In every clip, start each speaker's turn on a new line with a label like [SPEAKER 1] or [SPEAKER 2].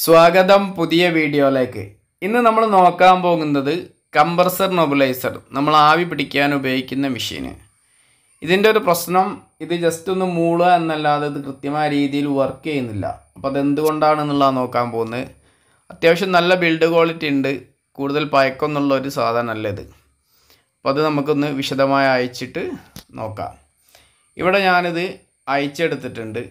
[SPEAKER 1] സ്വാഗതം പുതിയ വീഡിയോയിലേക്ക് ഇന്ന് നമ്മൾ നോക്കാൻ പോകുന്നത് കംപ്രസർ നൊബിലൈസർ നമ്മൾ ആവി പിടിക്കാൻ ഉപയോഗിക്കുന്ന മെഷീന് ഇതിൻ്റെ ഒരു പ്രശ്നം ഇത് ജസ്റ്റ് ഒന്ന് മൂളുക എന്നല്ലാതെ ഇത് കൃത്യമായ രീതിയിൽ വർക്ക് ചെയ്യുന്നില്ല അപ്പോൾ അതെന്തുകൊണ്ടാണെന്നുള്ളതാണ് നോക്കാൻ പോകുന്നത് അത്യാവശ്യം നല്ല ബിൽഡ് ക്വാളിറ്റി ഉണ്ട് കൂടുതൽ പയക്കമെന്നുള്ള ഒരു സാധനമല്ല ഇത് അപ്പോൾ അത് നമുക്കൊന്ന് വിശദമായി അയച്ചിട്ട് നോക്കാം ഇവിടെ ഞാനിത് അയച്ചെടുത്തിട്ടുണ്ട്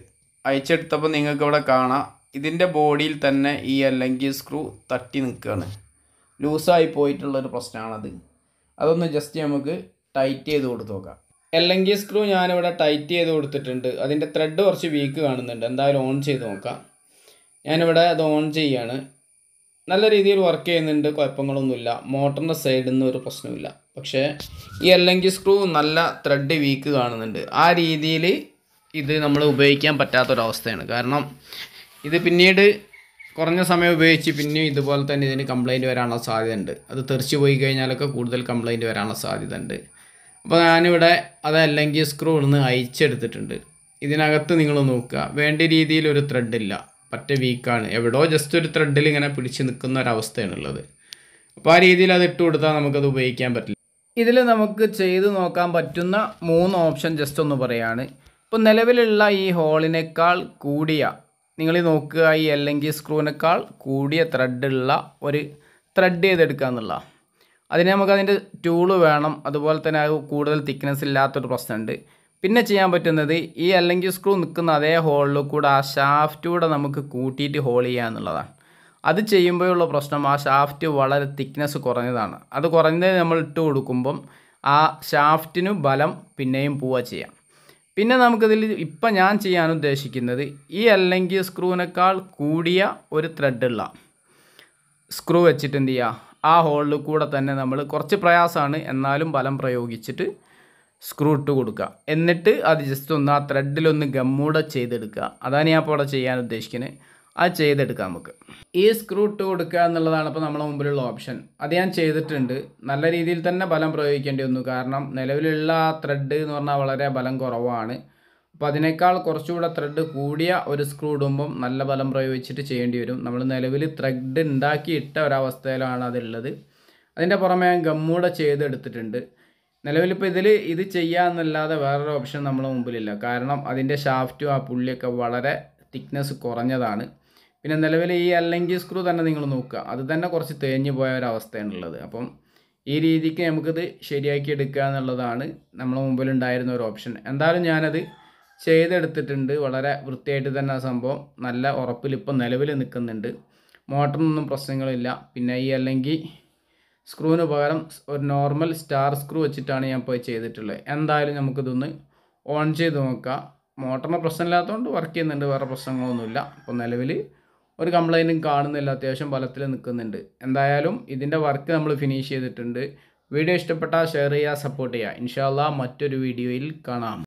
[SPEAKER 1] അയച്ചെടുത്തപ്പോൾ നിങ്ങൾക്ക് ഇവിടെ കാണാം ഇതിൻ്റെ ബോഡിയിൽ തന്നെ ഈ അല്ലെങ്കിൽ സ്ക്രൂ തട്ടി നിൽക്കുകയാണ് ലൂസായി പോയിട്ടുള്ളൊരു പ്രശ്നമാണത് അതൊന്ന് ജസ്റ്റ് നമുക്ക് ടൈറ്റ് ചെയ്ത് കൊടുത്ത് നോക്കാം അല്ലെങ്കിൽ സ്ക്രൂ ഞാനിവിടെ ടൈറ്റ് ചെയ്ത് കൊടുത്തിട്ടുണ്ട് അതിൻ്റെ ത്രെഡ് കുറച്ച് വീക്ക് കാണുന്നുണ്ട് എന്തായാലും ഓൺ ചെയ്ത് നോക്കാം ഞാനിവിടെ അത് ഓൺ ചെയ്യാണ് നല്ല രീതിയിൽ വർക്ക് ചെയ്യുന്നുണ്ട് കുഴപ്പങ്ങളൊന്നുമില്ല മോട്ടറിൻ്റെ സൈഡിൽ നിന്ന് ഒരു പ്രശ്നമില്ല പക്ഷേ ഈ അല്ലെങ്കിൽ സ്ക്രൂ നല്ല ത്രെഡ് വീക്ക് കാണുന്നുണ്ട് ആ രീതിയിൽ ഇത് നമ്മൾ ഉപയോഗിക്കാൻ പറ്റാത്തൊരവസ്ഥയാണ് കാരണം ഇത് പിന്നീട് കുറഞ്ഞ സമയം ഉപയോഗിച്ച് പിന്നെയും ഇതുപോലെ തന്നെ ഇതിന് കംപ്ലയിൻറ്റ് വരാനുള്ള സാധ്യതയുണ്ട് അത് തെറിച്ച് പോയി കഴിഞ്ഞാലൊക്കെ കൂടുതൽ കംപ്ലയിൻറ്റ് വരാനുള്ള സാധ്യതയുണ്ട് അപ്പോൾ ഞാനിവിടെ അതല്ലെങ്കിൽ സ്ക്രൂ ഇന്ന് അയച്ചെടുത്തിട്ടുണ്ട് ഇതിനകത്ത് നിങ്ങൾ നോക്കുക വേണ്ട രീതിയിൽ ഒരു ത്രെഡ് ഇല്ല പറ്റ വീക്കാണ് എവിടോ ജസ്റ്റ് ഒരു ത്രെഡിൽ ഇങ്ങനെ പിടിച്ച് നിൽക്കുന്ന ഒരവസ്ഥയാണുള്ളത് അപ്പോൾ ആ രീതിയിൽ അത് ഇട്ട് കൊടുത്താൽ നമുക്കത് ഉപയോഗിക്കാൻ പറ്റില്ല ഇതിൽ നമുക്ക് ചെയ്തു നോക്കാൻ പറ്റുന്ന മൂന്ന് ഓപ്ഷൻ ജസ്റ്റ് ഒന്ന് പറയുകയാണ് ഇപ്പോൾ നിലവിലുള്ള ഈ ഹോളിനേക്കാൾ കൂടിയ നിങ്ങൾ നോക്കുക ഈ അല്ലെങ്കിൽ സ്ക്രൂവിനേക്കാൾ കൂടിയ ത്രെഡുള്ള ഒരു ത്രെഡ് ചെയ്തെടുക്കുക എന്നുള്ള അതിന് നമുക്ക് അതിൻ്റെ ടൂള് വേണം അതുപോലെ തന്നെ അത് കൂടുതൽ തിക്നെസ് ഇല്ലാത്തൊരു പ്രശ്നമുണ്ട് പിന്നെ ചെയ്യാൻ പറ്റുന്നത് ഈ അല്ലെങ്കിൽ സ്ക്രൂ നിൽക്കുന്ന അതേ ഹോളിൽ കൂടെ ആ ഷാഫ്റ്റൂടെ നമുക്ക് കൂട്ടിയിട്ട് ഹോൾ ചെയ്യുക എന്നുള്ളതാണ് അത് ചെയ്യുമ്പോഴുള്ള പ്രശ്നം ആ ഷാഫ്റ്റ് വളരെ തിക്നെസ് കുറഞ്ഞതാണ് അത് കുറഞ്ഞത് നമ്മൾ ഇട്ട് കൊടുക്കുമ്പം ആ ഷാഫ്റ്റിന് ബലം പിന്നെയും പോവുക ചെയ്യാം പിന്നെ നമുക്കിതിൽ ഇപ്പം ഞാൻ ചെയ്യാൻ ഉദ്ദേശിക്കുന്നത് ഈ അല്ലെങ്കിൽ സ്ക്രൂവിനേക്കാൾ കൂടിയ ഒരു ത്രെഡുള്ള സ്ക്രൂ വെച്ചിട്ട് എന്ത് ചെയ്യുക ആ ഹോളിൽ കൂടെ തന്നെ നമ്മൾ കുറച്ച് പ്രയാസമാണ് എന്നാലും ബലം പ്രയോഗിച്ചിട്ട് സ്ക്രൂ ഇട്ട് കൊടുക്കുക എന്നിട്ട് അത് ജസ്റ്റ് ഒന്ന് ആ ത്രെഡിലൊന്ന് ഗമ്മൂടെ ചെയ്തെടുക്കുക അതാണ് ഞാൻ ഇപ്പോൾ ഇവിടെ ചെയ്യാൻ ഉദ്ദേശിക്കുന്നത് അത് ചെയ്തെടുക്കാം നമുക്ക് ഈ സ്ക്രൂ ഇട്ട് കൊടുക്കുക എന്നുള്ളതാണ് ഇപ്പോൾ നമ്മുടെ മുമ്പിലുള്ള ഓപ്ഷൻ അത് ഞാൻ ചെയ്തിട്ടുണ്ട് നല്ല രീതിയിൽ തന്നെ ബലം പ്രയോഗിക്കേണ്ടി വന്നു കാരണം നിലവിലുള്ള ത്രെഡ് എന്ന് പറഞ്ഞാൽ വളരെ ബലം കുറവാണ് അപ്പോൾ അതിനേക്കാൾ കുറച്ചുകൂടെ ത്രെഡ് കൂടിയ ഒരു സ്ക്രൂ ഇടുമ്പം നല്ല ബലം പ്രയോഗിച്ചിട്ട് ചെയ്യേണ്ടി വരും നമ്മൾ നിലവിൽ ത്രെഡ് ഉണ്ടാക്കിയിട്ട ഒരവസ്ഥയിലാണ് അതുള്ളത് അതിൻ്റെ പുറമെ ഞാൻ ഗമ്മൂടെ ചെയ്തെടുത്തിട്ടുണ്ട് നിലവിലിപ്പോൾ ഇതിൽ ഇത് ചെയ്യാമെന്നല്ലാതെ വേറൊരു ഓപ്ഷൻ നമ്മുടെ മുമ്പിലില്ല കാരണം അതിൻ്റെ ഷാഫ്റ്റും ആ പുള്ളിയൊക്കെ വളരെ തിക്നെസ് കുറഞ്ഞതാണ് പിന്നെ നിലവിൽ ഈ അല്ലെങ്കിൽ സ്ക്രൂ തന്നെ നിങ്ങൾ നോക്കുക അത് തന്നെ കുറച്ച് തേഞ്ഞു പോയ ഒരവസ്ഥയാണുള്ളത് അപ്പം ഈ രീതിക്ക് നമുക്കിത് ശരിയാക്കി എടുക്കുക എന്നുള്ളതാണ് നമ്മളെ മുമ്പിൽ ഉണ്ടായിരുന്ന ഒരു ഓപ്ഷൻ എന്തായാലും ഞാനത് ചെയ്തെടുത്തിട്ടുണ്ട് വളരെ വൃത്തിയായിട്ട് തന്നെ ആ സംഭവം നല്ല ഉറപ്പിൽ ഇപ്പം നിലവിൽ നിൽക്കുന്നുണ്ട് മോട്ടറിനൊന്നും പ്രശ്നങ്ങളില്ല പിന്നെ ഈ അല്ലെങ്കിൽ സ്ക്രൂവിന് പകരം ഒരു നോർമൽ സ്റ്റാർ സ്ക്രൂ വെച്ചിട്ടാണ് ഞാൻ പോയി ചെയ്തിട്ടുള്ളത് എന്തായാലും നമുക്കിതൊന്ന് ഓൺ ചെയ്ത് നോക്കാം മോട്ടറിന് പ്രശ്നമില്ലാത്തതുകൊണ്ട് വർക്ക് ചെയ്യുന്നുണ്ട് വേറെ പ്രശ്നങ്ങളൊന്നുമില്ല അപ്പോൾ നിലവിൽ ഒരു കംപ്ലൈൻറ്റും കാണുന്നില്ല അത്യാവശ്യം ബലത്തിൽ നിൽക്കുന്നുണ്ട് എന്തായാലും ഇതിൻ്റെ വർക്ക് നമ്മൾ ഫിനിഷ് ചെയ്തിട്ടുണ്ട് വീഡിയോ ഇഷ്ടപ്പെട്ടാൽ ഷെയർ ചെയ്യുക സപ്പോർട്ട് ചെയ്യുക ഇൻഷാല്ല മറ്റൊരു വീഡിയോയിൽ കാണാം